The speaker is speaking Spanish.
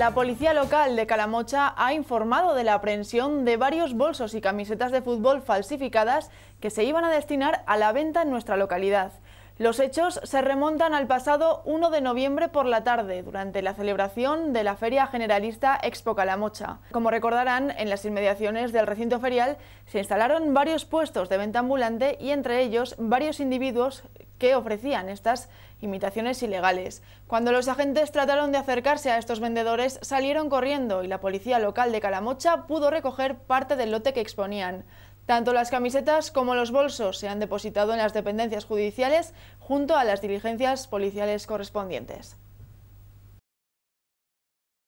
la policía local de Calamocha ha informado de la aprehensión de varios bolsos y camisetas de fútbol falsificadas que se iban a destinar a la venta en nuestra localidad. Los hechos se remontan al pasado 1 de noviembre por la tarde, durante la celebración de la Feria Generalista Expo Calamocha. Como recordarán, en las inmediaciones del recinto ferial se instalaron varios puestos de venta ambulante y entre ellos varios individuos que ofrecían estas imitaciones ilegales. Cuando los agentes trataron de acercarse a estos vendedores, salieron corriendo y la policía local de Calamocha pudo recoger parte del lote que exponían. Tanto las camisetas como los bolsos se han depositado en las dependencias judiciales junto a las diligencias policiales correspondientes.